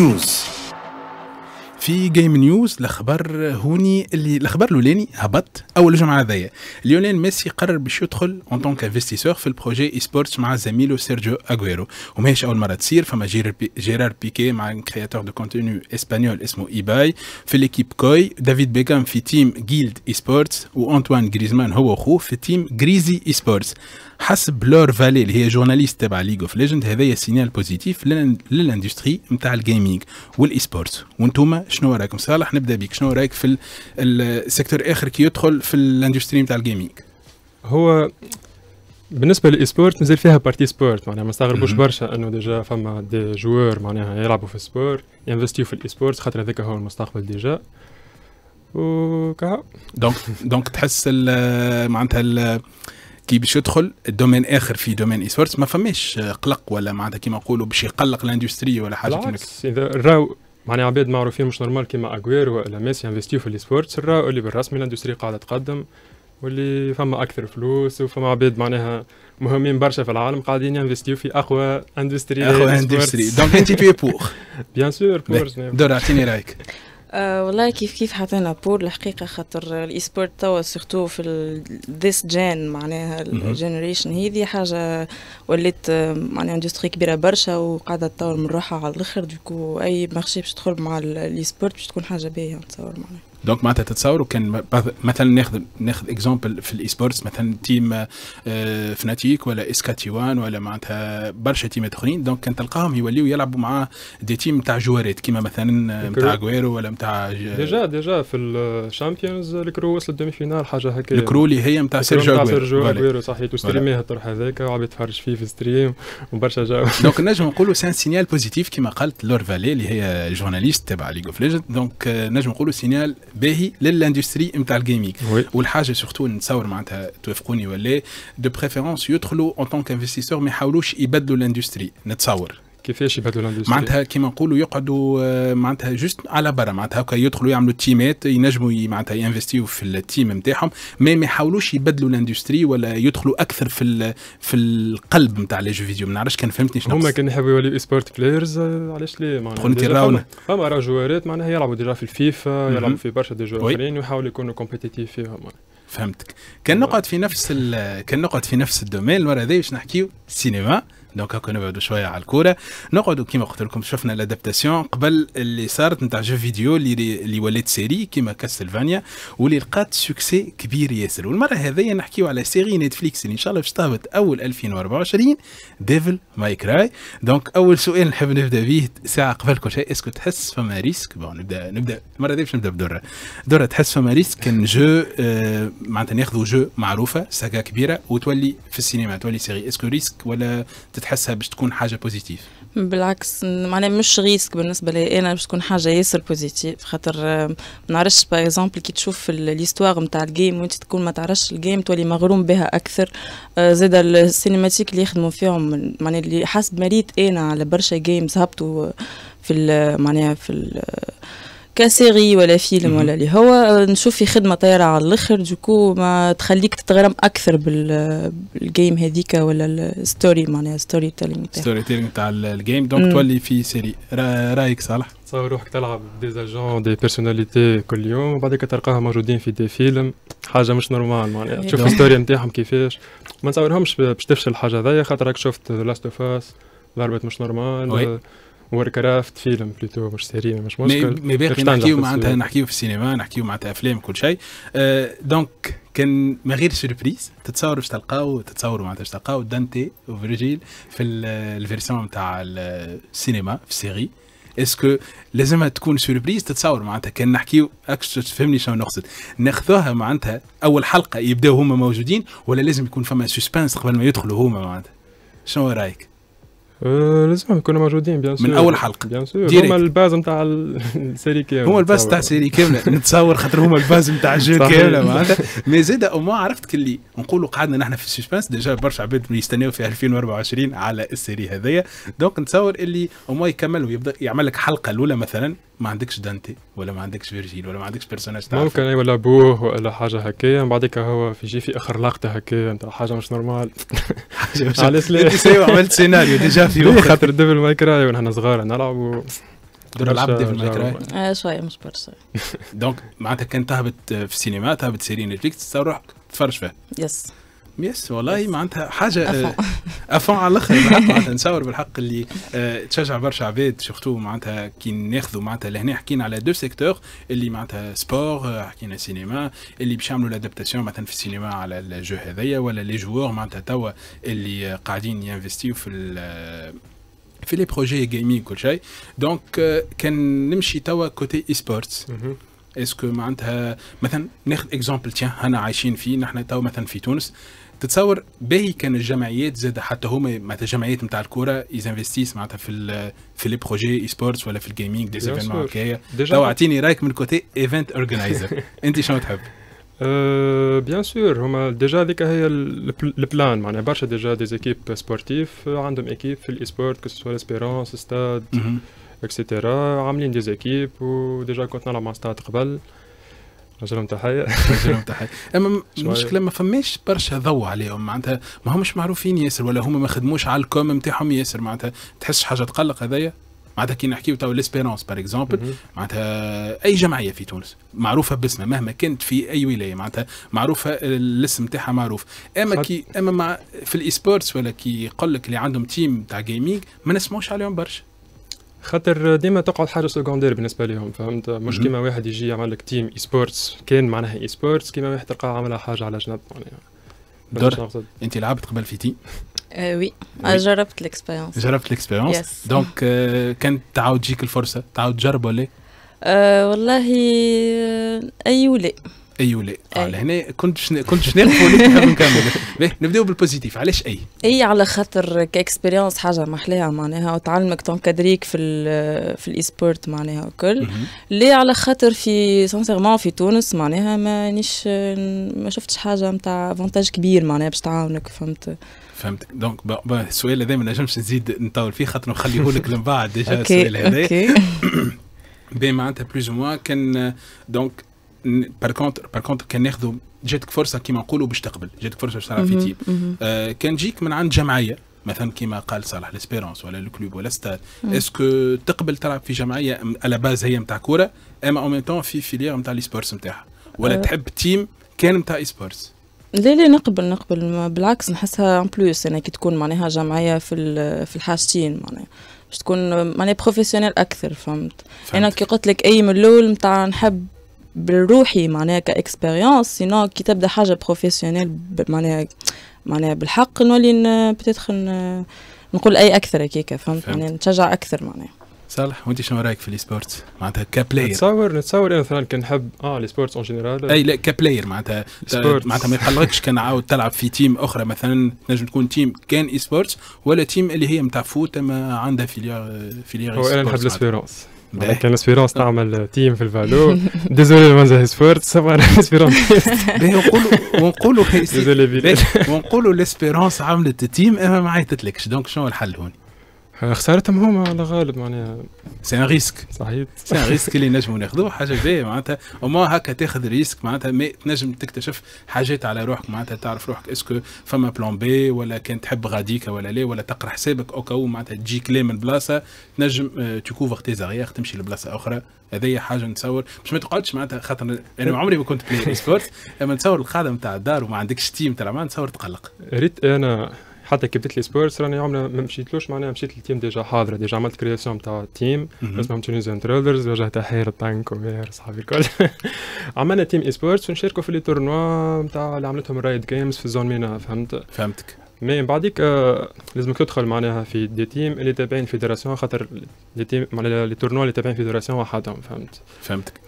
نيوز في جيم نيوز الاخبار هوني اللي الاخبار الاولاني هبط اول جمعه هذايا ليونيل ميسي قرر باش يدخل اون دونك انفستيسور في البروجي اي سبورتس مع زميله سيرجيو اغويرو وماهيش اول مره تصير فما جيرار بيكي مع كرياتور دو كونتوني اسبانيول اسمه ايباي في ليكيب كوي دافيد بيكام في تيم جيلد اي سبورتس وانطوان جريزمان هو اخوه في تيم جريزي اي سبورتس حسب لور فالي اللي هي جورناليست تبع ليج اوف ليجند هذا سينيال بوزيتيف للاندستري نتاع الجيمنج والاي سبورتس وانتم شنو رايكم صالح نبدا بك شنو رايك في السيكتور اخر كي يدخل في الاندستري نتاع الجيمنج هو بالنسبه للاي سبورت مازال فيها بارتي سبورت معناها ما نستغربوش برشا انه ديجا فما دي جوور معناها يلعبوا في سبور ينفستيو في الاي سبورت خاطر هذاك هو المستقبل ديجا وكا دونك دونك تحس معناتها كي باش يدخل الدومين اخر في دومين اي سبورتس ما فماش آه، قلق ولا معناتها كيما نقولوا باش يقلق الاندستري ولا حاجه كيما اذا راو معناها عباد معروفين مش نورمال كيما اغويرو ولا ميسي انفستيو في السبورتس راو اللي بالرسمي الاندستري قاعده تقدم واللي فما اكثر فلوس وفما عباد معناها مهمين برشا في العالم قاعدين ينفستيو في اقوى اندستري اقوى اندستري دونك انت تو بور بيان سور بور دور اعطيني رايك أه والله كيف كيف حطينا بور الحقيقه خاطر سبورت توا سورتو في ذيس جين معناها الجينيريشن هذه حاجه ولات آه، معناها اندستري كبيره برشا وقاعده تطور من روحها على الاخر دوكو اي مارشي باش تدخل مع سبورت باش تكون حاجه باهيه نتصور معناها دونك معناتها تتصوروا كان مثلا ناخذ ناخذ اكزومبل في الاي سبورتس مثلا تيم فناتيك ولا اسكاتيوان ولا معناتها برشا تيمات اخرين دونك كان تلقاهم يوليو يلعبوا مع دي تيم تاع جوارات كيما مثلا نتاع جويرو ولا نتاع ديجا ديجا في الشامبيونز الكرو وصل الدومي فينال حاجه هكا الكرو اللي هي نتاع سيرجو جويرو اغويرو صحيح وستريميه الطرح هذاك وعم يتفرج فيه في ستريم وبرشا جو دونك نجم نقولوا سان سينيال بوزيتيف كيما قالت لور فالي اللي هي جورناليست تبع ليج اوف ليجند دونك نجم نقولوا سينيال باهي للاندستري نتاع الجيمنج والحاجه سورتو نتصور معناتها توافقوني ولا دو بريفيرونس يدخلوا اون طونك انفستيسور ما يحاولوش يبدلوا الاندستري نتصور كيفاش يبدلوا الاندستري معناتها كيما نقولوا يقعدوا آه، معناتها جوست على برا معناتها هكا يدخلوا يعملوا تيمات ينجموا معناتها ينفستيو في التيم نتاعهم ما ما يحاولوش يبدلوا الاندستري ولا يدخلوا اكثر في في القلب نتاع لي جو فيديو ما نعرفش كان فهمتني شنو هما كان يحبوا يوليو سبورت بلايرز آه، علاش لا معناتها تقول انت راونا فما راه جوارات معناها يلعبوا ديجا في الفيفا يلعبوا في برشا دي جو اخرين ويحاولوا يكونوا كومبيتيتيف فيهم فهمتك كان نقعد في نفس كان نقعد في نفس الدومين المره هذه باش نحكيو سينما دونك هكا نبعدوا شويه على الكوره نقعدوا كيما قلت لكم شفنا الادابتاسيون قبل اللي صارت نتاع جو فيديو اللي اللي ولات سيري كيما كاستلفانيا واللي لقات سوكسي كبير ياسر والمره هذيا نحكيو على سيري نتفليكس اللي ان شاء الله باش تهبط اول 2024 ديفل ماي كراي دونك اول سؤال نحب نبدا به ساعه قبل كل شيء اسكو تحس فما ريسك بون نبدا نبدا المره هذه باش نبدا بدره دره تحس فما ريسك كان جو آه، معناتها ناخذوا جو معروفه ساكا كبيره وتولي في السينما تولي سيري اسكو ريسك ولا تحسها باش تكون حاجه بوزيتيف بالعكس معناها مش ريسك بالنسبه لي انا باش تكون حاجه ياسر بوزيتيف خاطر ما نعرفش باغ اكزومبل كي تشوف ليستواغ نتاع الجيم وانت تكون ما تعرفش الجيم تولي مغروم بها اكثر آه، زاد السينماتيك اللي يخدموا فيهم معناها اللي حسب مريت انا على برشا جيمز هبطوا في معناها في كسيري ولا فيلم ولا اللي هو آه، نشوف في خدمه طايره على الاخر دوكو ما تخليك تتغرم اكثر بالجيم هذيك ولا الستوري معناها ستوري تيلينغ ستوري تيلينغ تاع الجيم دونك تولي في سيري رايك صالح تصور روحك تلعب دي زاجون دي بيرسوناليتي كل يوم وبعديك تلقاهم موجودين في دي فيلم حاجه مش نورمال معناها تشوف الستوري نتاعهم كيفاش ما نصورهمش باش تفشل الحاجه هذيا خاطر راك شفت لاست اوف اس ضربت مش نورمال ووركرافت فيلم بلوتو مش سيري مش مشكل مي باقي نحكيو معناتها نحكيو في السينما نحكيو معناتها افلام كل شيء دونك كان من غير سربريز تتصور باش تلقاو تتصوروا معناتها باش تلقاو دانتي وفيرجيل في الفيرسيون نتاع السينما في السيري اسكو لازمها تكون سوربريز تتصور معناتها كان نحكيو اكثر تفهمني شنو نقصد ناخذوها معناتها اول حلقه يبداو هما موجودين ولا لازم يكون فما سسبانس قبل ما يدخلوا هما معناتها شنو رايك؟ لازم يكونوا موجودين بيان سور من اول حلقه بيان سور هما الباز نتاع السيري كامله هما الباز نتاع السيري كامله نتصور خاطر هما الباز نتاع الجو كامله معناتها مي زاد اوما عرفت كلي نقولوا قعدنا نحن في السسبانس ديجا برشا عباد يستناو في 2024 على السيري هذايا دونك نتصور اللي اوما يكمل ويبدا يعمل لك حلقه الاولى مثلا ما عندكش دانتي ولا ما عندكش فيرجيل ولا ما عندكش بيرسوناج تعرف ممكن ولا بوه ولا حاجه هكايا من بعدك هو في جي في اخر لقطه هكايا نتاع حاجه مش نورمال مش نورمال عملت سيناريو ديجا في خاطر ديفل ماي كراي ونحن صغار نلعبوا دور لعبت ديفل ماي كراي آه، شويه مش برشا دونك معناتها كان تهبط في السينما تهبط سيري نتفليكس تصور روحك تتفرج فيها يس يس والله معناتها حاجه آه، افون على الاخر معناتها نصور بالحق اللي آه، تشجع برشا عباد سيرتو معناتها كي ناخذوا معناتها لهنا حكينا على دو سيكتور اللي معناتها سبور آه، حكينا سينما اللي باش يعملوا لادابتاسيون مثلا في السينما على الجو هذايا ولا لي جوور معناتها توا اللي قاعدين ينفستيو في في لي بروجي جيمنج كل شيء دونك كان نمشي توا كوتي اي سبورتس اسكو معناتها مثلا ناخذ اكزومبل تيان هنا عايشين فيه نحن توا مثلا في تونس تتصور باهي كان الجمعيات زاد حتى هما معناتها الجمعيات نتاع الكوره يزانفستيس معناتها في في لي بروجي اي سبورتس ولا في الجيمنج دي زيفينمون هكايا تو اعطيني رايك من كوتي ايفنت اورجنايزر انت شنو تحب؟ بيان سور هما ديجا هذيك هي البلان معناها برشا ديجا ديزيكيب سبورتيف عندهم ايكيب في الاي سبورت كو ليسبيرونس ستاد اكسيتيرا عاملين ديزيكيب وديجا كنت نلعب مع ستاد قبل رجلهم تحيه رجلهم تحيه اما المشكله ما فماش برشا ضوء عليهم معناتها ما همش معروفين ياسر ولا هما ما خدموش على الكوم نتاعهم ياسر معناتها تحس حاجه تقلق هذايا معناتها كي نحكيو تو ليسبيرونس باغ اكزومبل معناتها اي جمعيه في تونس معروفه باسمها مهما كانت في اي ولايه معناتها معروفه الاسم نتاعها معروف اما كي اما مع في الإيسبورتس ولا كي يقول لك اللي عندهم تيم تاع جيمنج ما نسمعوش عليهم برشا خاطر ديما تقعد حاجه سكوندير بالنسبه لهم فهمت مش كيما واحد يجي يعمل لك تيم اي سبورتس كان معناها اي سبورتس كيما واحد تلقاه عملها حاجه على جنب معناها دور انت لعبت قبل في تي آه، وي آه، جربت الاكسبيرونس جربت الاكسبيرونس دونك euh، كانت تعاود تجيك الفرصه تعاود تجرب ولا آه، والله اي ولا اي ولا على آه، لهنا كنت شن... كنت باش نقفوا نكمل نبداو بالبوزيتيف علاش اي؟ اي على خاطر كاكسبيريونس حاجه محلاها معناها وتعلمك كادريك في الـ في الايسبورت معناها وكل لي على خاطر في سانسيرمون في تونس معناها مانيش ما شفتش حاجه نتاع فونتاج كبير معناها باش تعاونك فهمت فهمت دونك السؤال هذا ما نجمش نزيد نطول فيه خاطر نخليه لك من بعد ديجا السؤال هذا بما معناتها بلوز موا كان دونك كونتر كان ناخذوا جاتك فرصه كيما نقولوا باش تقبل جاتك فرصه باش تلعب في تيم آه، كان جيك من عند جمعيه مثلا كيما قال صالح ليسبيرونس ولا الكلوب ولا ستاد اسكو تقبل تلعب في جمعيه على باز هي نتاع كوره اما او ميم تون في فيليير نتاع لي سبورتس نتاعها ولا أه. تحب تيم كان نتاع اي سبورتس لا لا نقبل نقبل بالعكس نحسها ان بلوس انا كي تكون معناها جمعيه في في الحاجتين معناها باش تكون معناها بروفيسيونيل اكثر فهمت, فهمت. انا كي قلت لك اي من الاول نتاع نحب بالروحي معناها كاكسبيريونس سينو كي تبدا حاجه بروفيسيونيل معناها معناها بالحق نولي بتدخل نقول اي اكثر هكاك فهمت معناها يعني نتشجع اكثر معناها صالح وانت شنو رايك في لي سبورتس معناتها كبلاير نتصور نتصور انا مثلا كنحب اه لي سبورتس اون جينيرال اي لا كبلاير معناتها معناتها ما يقلقكش كان عاود تلعب في تيم اخرى مثلا نجم تكون تيم كان اي سبورتس ولا تيم اللي هي نتاع فوت اما عندها في فيليير هو انا نحب الاسبيرونس كان اسبيرونس تعمل تيم في الفالو ديزولي ما هيز فورت سما اسبيرونس ونقولوا ونقولوا ونقولوا الاسبيرونس عملت تيم اما ما عيطتلكش دونك شنو الحل هوني خسارتهم هما على غالب معناها سي ان ريسك صحيح سي ان ريسك اللي نجموا ناخذوه حاجه باهيه معناتها وما هكا تاخذ ريسك معناتها ما تنجم تكتشف حاجات على روحك معناتها تعرف روحك اسكو فما بلان بي ولا كان تحب غاديك ولا لا ولا تقرا حسابك او معناتها تجيك لا من بلاصه تنجم آه، تكوفر تي زغيغ تمشي لبلاصه اخرى هذه حاجه نتصور باش ما تقعدش معناتها خاطر انا عمري ما كنت بلاي سبورت e اما نتصور القاعده نتاع الدار وما عندكش تيم تلعب نتصور تقلق ريت انا حتى كي بدات لي سبورتس راني عمري ما مشيتلوش معناها مشيت للتيم ديجا حاضره ديجا عملت كرياسيون تاع تيم اسمهم اند تريلرز وجه تحير الطنك ومير صحابي الكل عملنا تيم اي سبورتس ونشاركوا في لي تورنوا نتاع اللي عملتهم رايد جيمز في الزون مينا فهمت فهمتك مي بعديك آه، لازمك تدخل معناها في دي تيم اللي تابعين فيدراسيون خاطر لي تيم معناها لي تورنوا اللي تابعين فيدراسيون وحدهم فهمت فهمتك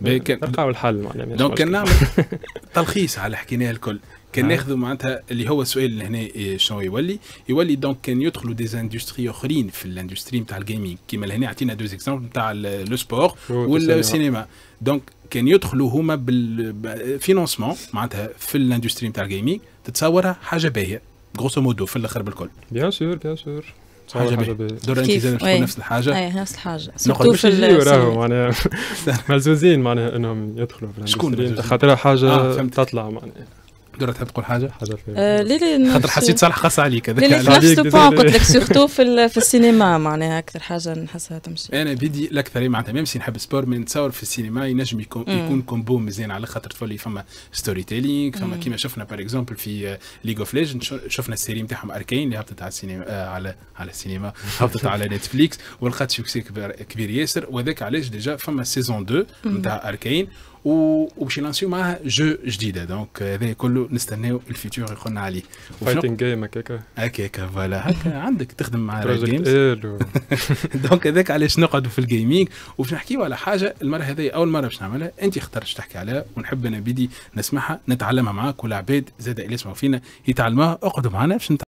تلقاو الحل معناها دونك كان نعمل تلخيص على حكيناه الكل كان نعم. ناخذوا معناتها اللي هو السؤال اللي هنا إيه، شنو يولي يولي دونك كان يدخلوا دي اندستري اخرين في الاندستري نتاع الجيمنج كيما لهنا عطينا دو اكزامبل نتاع لو سبور والسينما دونك كان يدخلوا هما بالفينونسمون معناتها في الاندستري نتاع الجيمنج تتصورها حاجه باهيه غروسو مودو في الاخر بالكل بيان سور بيان سور حاجه باهيه دور انت زاد تكون نفس الحاجه اي نفس الحاجه سورتو في راهو معناها ملزوزين معناها انهم يدخلوا في شكون خاطر حاجه آه، تطلع معناها دورة تحب تقول حاجه حاجه في آه، ليلي خاطر حسيت صالح قص عليك هذاك ليلي في نفس البوان قلت لك سورتو في, في السينما معناها اكثر حاجه نحسها تمشي انا بدي الاكثر معناتها ميم سي نحب سبور من نتصور في السينما ينجم يكون, يكون كومبو مزيان على خاطر تولي فما ستوري تيلينغ فما كيما شفنا بار اكزومبل في ليج اوف ليجند شفنا السيري نتاعهم اركين اللي هبطت على السينما آه، على على السينما هبطت على نتفليكس ولقات سوكسي كبير ياسر وذاك علاش ديجا فما سيزون 2 نتاع اركين وباش يلانسيو معاها جو جديده دونك euh, هذا كله نستناو الفيتور يقولنا عليه فايتنج جيم هكاك هكاك فوالا هكا عندك تخدم مع جيمز دونك هذاك علاش نقعدوا في الجيمنج وباش نحكيو على حاجه المره هذه اول مره باش نعملها انت اخترت تحكي عليها ونحب انا بدي نسمعها نتعلمها معاك والعباد زاد اللي يسمعوا فينا يتعلموها اقعدوا معنا باش